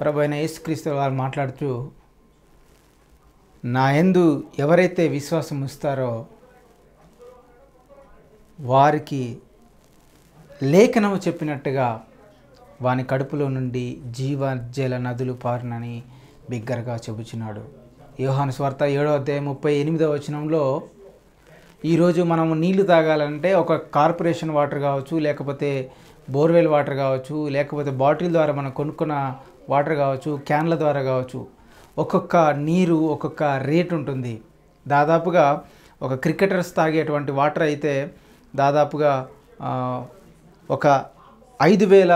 ప్రభు అయిన యేసుక్రీస్తు వారు మాట్లాడుతూ నా ఎందు ఎవరైతే విశ్వాసం ఇస్తారో వారికి లేఖనము చెప్పినట్టుగా వాని కడుపులో నుండి జీవజల నదులు పారినని బిగ్గరగా చెబుచున్నాడు యోహాను స్వార్థ ఏడో అధ్యాయం ముప్పై ఎనిమిదో వచనంలో ఈరోజు మనము నీళ్లు తాగాలంటే ఒక కార్పొరేషన్ వాటర్ కావచ్చు లేకపోతే బోర్వెల్ వాటర్ కావచ్చు లేకపోతే బాటిల్ ద్వారా మనం కొనుక్కున్న వాటర్ కావచ్చు క్యాన్ల ద్వారా కావచ్చు ఒక్కొక్క నీరు ఒక్కొక్క రేట్ ఉంటుంది దాదాపుగా ఒక క్రికెటర్స్ తాగేటువంటి వాటర్ అయితే దాదాపుగా ఒక ఐదు వేల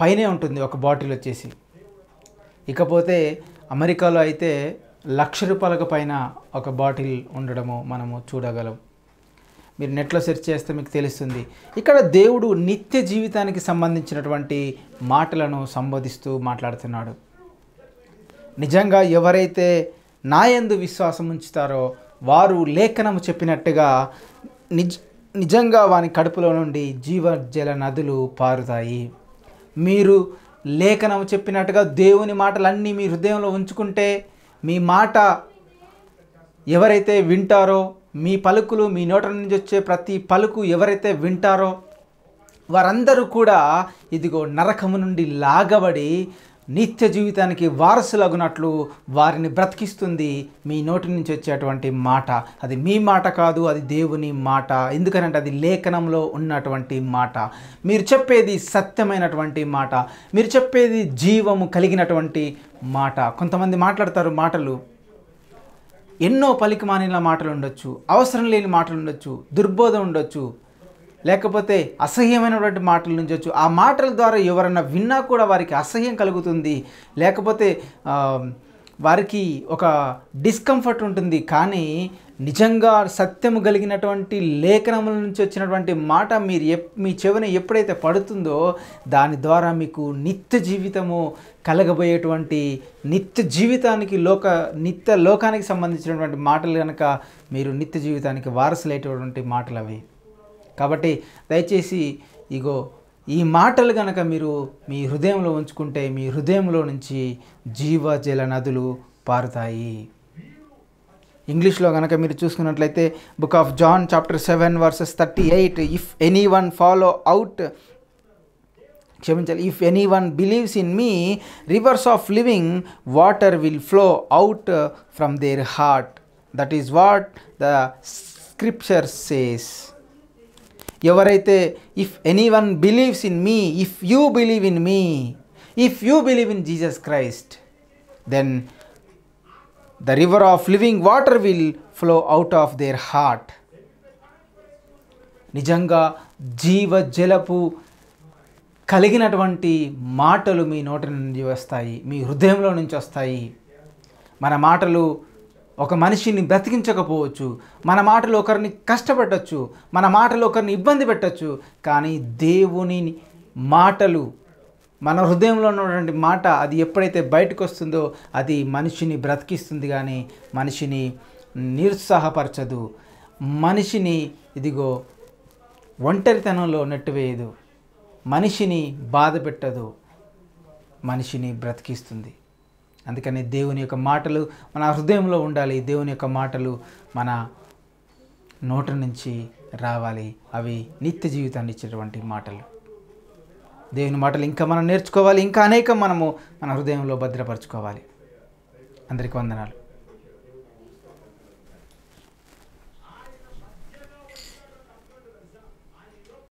పైనే ఉంటుంది ఒక బాటిల్ వచ్చేసి ఇకపోతే అమెరికాలో అయితే లక్ష రూపాయలకు పైన ఒక బాటిల్ ఉండడము మనము చూడగలం మీరు నెట్లో సెర్చ్ చేస్తే మీకు తెలుస్తుంది ఇక్కడ దేవుడు నిత్య జీవితానికి సంబంధించినటువంటి మాటలను సంబోధిస్తూ మాట్లాడుతున్నాడు నిజంగా ఎవరైతే నాయందు విశ్వాసం ఉంచుతారో వారు లేఖనము చెప్పినట్టుగా నిజ్ నిజంగా వాని కడుపులో నుండి జీవజల నదులు పారుతాయి మీరు లేఖనం చెప్పినట్టుగా దేవుని మాటలన్నీ మీ హృదయంలో ఉంచుకుంటే మీ మాట ఎవరైతే వింటారో మీ పలుకులు మీ నోట నుంచి వచ్చే ప్రతి పలుకు ఎవరైతే వింటారో వారందరూ కూడా ఇదిగో నరకము నుండి లాగబడి నిత్య జీవితానికి వారసులగునట్లు వారిని బ్రతికిస్తుంది మీ నోటి నుంచి వచ్చేటువంటి మాట అది మీ మాట కాదు అది దేవుని మాట ఎందుకనంటే అది లేఖనంలో ఉన్నటువంటి మాట మీరు చెప్పేది సత్యమైనటువంటి మాట మీరు చెప్పేది జీవము కలిగినటువంటి మాట కొంతమంది మాట్లాడతారు మాటలు ఎన్నో పలికిమానిన మాటలు ఉండొచ్చు అవసరం లేని మాటలు ఉండొచ్చు దుర్బోధ ఉండొచ్చు లేకపోతే అసహ్యమైనటువంటి మాటలు నుంచొచ్చు ఆ మాటల ద్వారా ఎవరైనా విన్నా కూడా వారికి అసహ్యం కలుగుతుంది లేకపోతే వారికి ఒక డిస్కంఫర్ట్ ఉంటుంది కానీ నిజంగా సత్యము కలిగినటువంటి లేఖనముల నుంచి వచ్చినటువంటి మాట మీరు ఎప్ మీ చెవిన ఎప్పుడైతే పడుతుందో దాని ద్వారా మీకు నిత్య జీవితము కలగబోయేటువంటి నిత్య జీవితానికి లోక నిత్య లోకానికి సంబంధించినటువంటి మాటలు కనుక మీరు నిత్య జీవితానికి వారసులైనటువంటి మాటలు అవి కాబట్టి దయచేసి ఇగో ఈ మాటలు గనక మీరు మీ హృదయంలో ఉంచుకుంటే మీ హృదయంలో నుంచి జీవజల నదులు పారుతాయి ఇంగ్లీష్లో కనుక మీరు చూసుకున్నట్లయితే book of John chapter seven verses thirty eight if anyone follow out క్షమించాలి if anyone believes in me rivers of living water will flow out from their heart that is what the scripture says ఎవరైతే if anyone believes in me if you believe in me if you believe in Jesus Christ then the river of living water will flow out of their heart నిజంగా జీవ జలపు కలిగినటువంటి మాటలు మీ నోటి నుండి వస్తాయి మీ హృదయంలో నుంచి వస్తాయి మన మాటలు ఒక మనిషిని బ్రతికించకపోవచ్చు మన మాటలు ఒకరిని కష్టపెట్టచ్చు మన మాటలు ఒకరిని ఇబ్బంది పెట్టచ్చు కానీ దేవుని మాటలు మన హృదయంలో ఉన్నటువంటి మాట అది ఎప్పుడైతే బయటకు వస్తుందో అది మనిషిని బ్రతికిస్తుంది కానీ మనిషిని నిరుత్సాహపరచదు మనిషిని ఇదిగో ఒంటరితనంలో వేయదు మనిషిని బాధ పెట్టదు మనిషిని బ్రతికిస్తుంది అందుకని దేవుని యొక్క మాటలు మన హృదయంలో ఉండాలి దేవుని యొక్క మాటలు మన నోట నుంచి రావాలి అవి నిత్య జీవితాన్ని ఇచ్చేటువంటి మాటలు దేవుని మాటలు ఇంకా మనం నేర్చుకోవాలి ఇంకా అనేకం మనము మన హృదయంలో భద్రపరచుకోవాలి అందరికీ వందనాలు